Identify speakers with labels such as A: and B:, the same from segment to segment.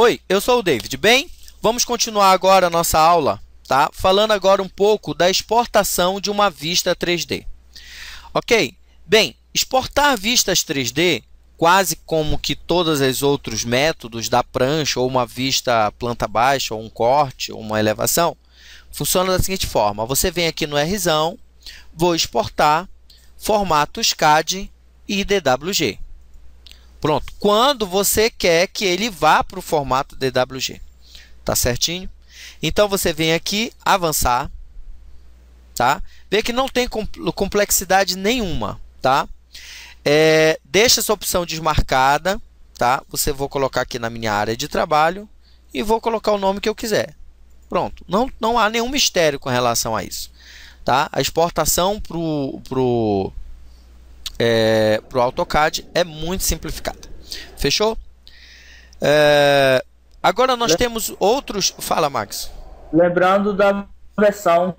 A: Oi, eu sou o David. Bem, vamos continuar agora a nossa aula, tá? Falando agora um pouco da exportação de uma vista 3D. OK? Bem, exportar vistas 3D, quase como que todos os outros métodos da prancha ou uma vista planta baixa ou um corte ou uma elevação, funciona da seguinte forma: você vem aqui no Rzão, vou exportar formatos CAD e DWG. Pronto. Quando você quer que ele vá para o formato DWG. Tá certinho? Então você vem aqui, avançar, tá? Vê que não tem complexidade nenhuma, tá? É, deixa essa opção desmarcada, tá? Você vou colocar aqui na minha área de trabalho e vou colocar o nome que eu quiser. Pronto. Não, não há nenhum mistério com relação a isso, tá? A exportação pro pro é, para o AutoCAD é muito simplificada. Fechou? É, agora nós Le... temos outros. Fala, Max. Lembrando da versão.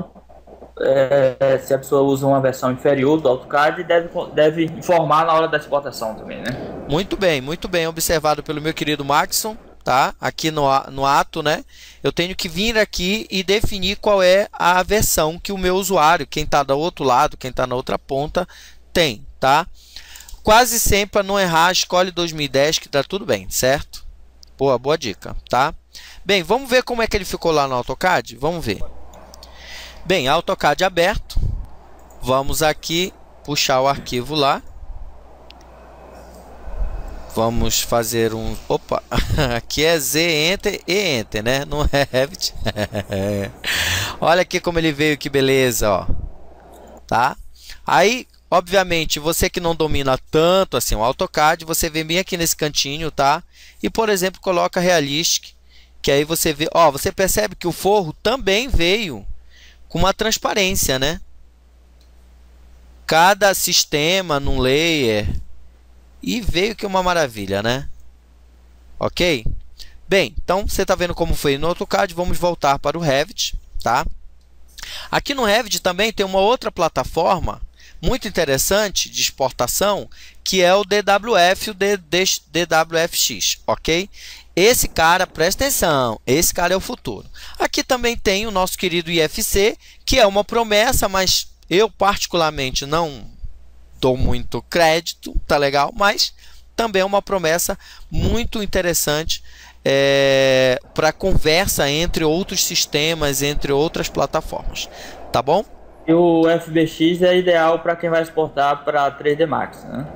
A: É, se a pessoa usa uma versão inferior do AutoCAD, deve, deve informar na hora da exportação também, né? Muito bem, muito bem observado pelo meu querido Maxon tá? Aqui no, no ato, né? Eu tenho que vir aqui e definir qual é a versão que o meu usuário, quem está do outro lado, quem está na outra ponta, tem, tá? Quase sempre para não errar, escolhe 2010 que dá tá tudo bem, certo? Boa, boa dica, tá? Bem, vamos ver como é que ele ficou lá no AutoCAD? Vamos ver. Bem, AutoCAD aberto. Vamos aqui puxar o arquivo lá. Vamos fazer um... Opa! Aqui é Z, Enter e Enter, né? Não é Revit. Olha aqui como ele veio, que beleza, ó. Tá? Aí, Obviamente, você que não domina tanto assim o AutoCAD, você vem bem aqui nesse cantinho, tá? E, por exemplo, coloca Realistic, que aí você vê, ó, você percebe que o forro também veio com uma transparência, né? Cada sistema num layer e veio que uma maravilha, né? Ok? Bem, então você está vendo como foi no AutoCAD, vamos voltar para o Revit, tá? Aqui no Revit também tem uma outra plataforma muito interessante de exportação, que é o DWF e o DWFX, ok? Esse cara, presta atenção, esse cara é o futuro. Aqui também tem o nosso querido IFC, que é uma promessa, mas eu particularmente não dou muito crédito, tá legal? Mas também é uma promessa muito interessante é, para conversa entre outros sistemas, entre outras plataformas, tá bom? E o FBX é ideal para quem vai exportar para 3D Max, né?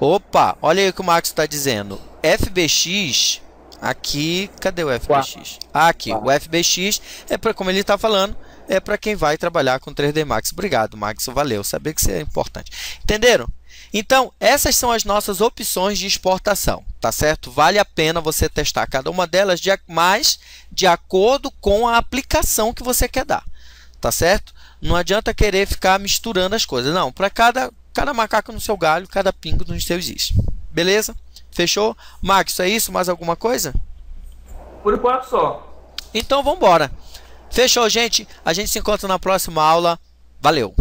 A: Opa, olha aí o que o Max está dizendo. FBX aqui, cadê o FBX? Ah, aqui, o FBX é para como ele está falando, é para quem vai trabalhar com 3D Max. Obrigado, Max, valeu. Saber que isso é importante. Entenderam? Então, essas são as nossas opções de exportação, tá certo? Vale a pena você testar cada uma delas, mas de acordo com a aplicação que você quer dar tá certo? Não adianta querer ficar misturando as coisas. Não, para cada, cada macaco no seu galho, cada pingo nos seus is. Beleza? Fechou? Max, é isso? Mais alguma coisa? Por enquanto só. Então vamos embora. Fechou, gente? A gente se encontra na próxima aula. Valeu!